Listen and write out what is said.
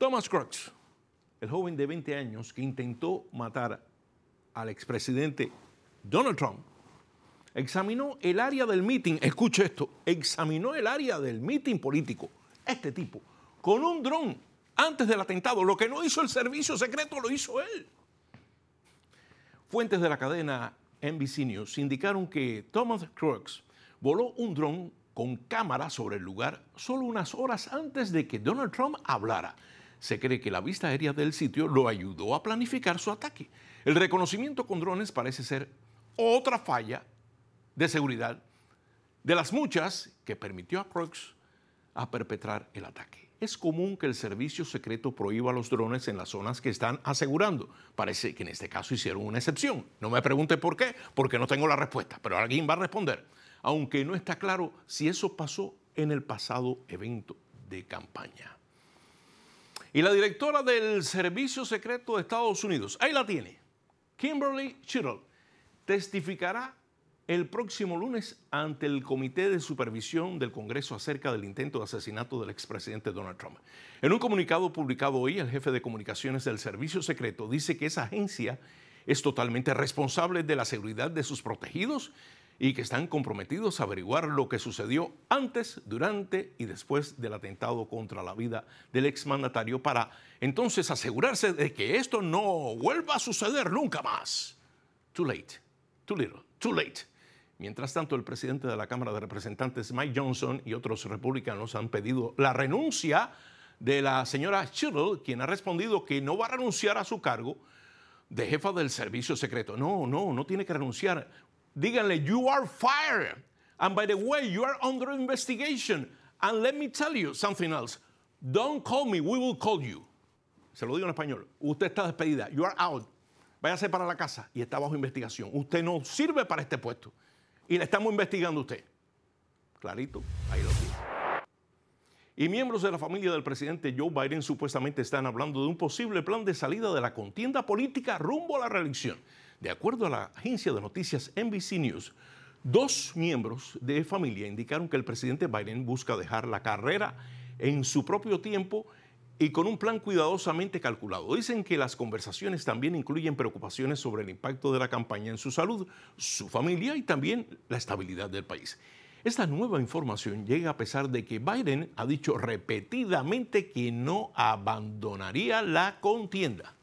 Thomas Crooks, el joven de 20 años que intentó matar al expresidente Donald Trump, examinó el área del meeting, escuche esto, examinó el área del meeting político, este tipo, con un dron antes del atentado. Lo que no hizo el servicio secreto lo hizo él. Fuentes de la cadena NBC News indicaron que Thomas Crooks voló un dron con cámara sobre el lugar solo unas horas antes de que Donald Trump hablara. Se cree que la vista aérea del sitio lo ayudó a planificar su ataque. El reconocimiento con drones parece ser otra falla de seguridad de las muchas que permitió a Croix a perpetrar el ataque. Es común que el servicio secreto prohíba los drones en las zonas que están asegurando. Parece que en este caso hicieron una excepción. No me pregunte por qué, porque no tengo la respuesta, pero alguien va a responder. Aunque no está claro si eso pasó en el pasado evento de campaña y la directora del Servicio Secreto de Estados Unidos, ahí la tiene, Kimberly Chittle, testificará el próximo lunes ante el Comité de Supervisión del Congreso acerca del intento de asesinato del expresidente Donald Trump. En un comunicado publicado hoy, el jefe de comunicaciones del Servicio Secreto dice que esa agencia es totalmente responsable de la seguridad de sus protegidos y que están comprometidos a averiguar lo que sucedió antes, durante y después del atentado contra la vida del exmandatario para entonces asegurarse de que esto no vuelva a suceder nunca más. Too late, too little, too late. Mientras tanto, el presidente de la Cámara de Representantes, Mike Johnson, y otros republicanos han pedido la renuncia de la señora Chittle, quien ha respondido que no va a renunciar a su cargo de jefa del servicio secreto. No, no, no tiene que renunciar. Díganle, you are fired. And by the way, you are under investigation. And let me tell you something else. Don't call me, we will call you. Se lo digo en español. Usted está despedida. You are out. Váyase para la casa y está bajo investigación. Usted no sirve para este puesto. Y le estamos investigando a usted. Clarito, ahí lo tiene. Y miembros de la familia del presidente Joe Biden supuestamente están hablando de un posible plan de salida de la contienda política rumbo a la reelección. De acuerdo a la agencia de noticias NBC News, dos miembros de familia indicaron que el presidente Biden busca dejar la carrera en su propio tiempo y con un plan cuidadosamente calculado. Dicen que las conversaciones también incluyen preocupaciones sobre el impacto de la campaña en su salud, su familia y también la estabilidad del país. Esta nueva información llega a pesar de que Biden ha dicho repetidamente que no abandonaría la contienda.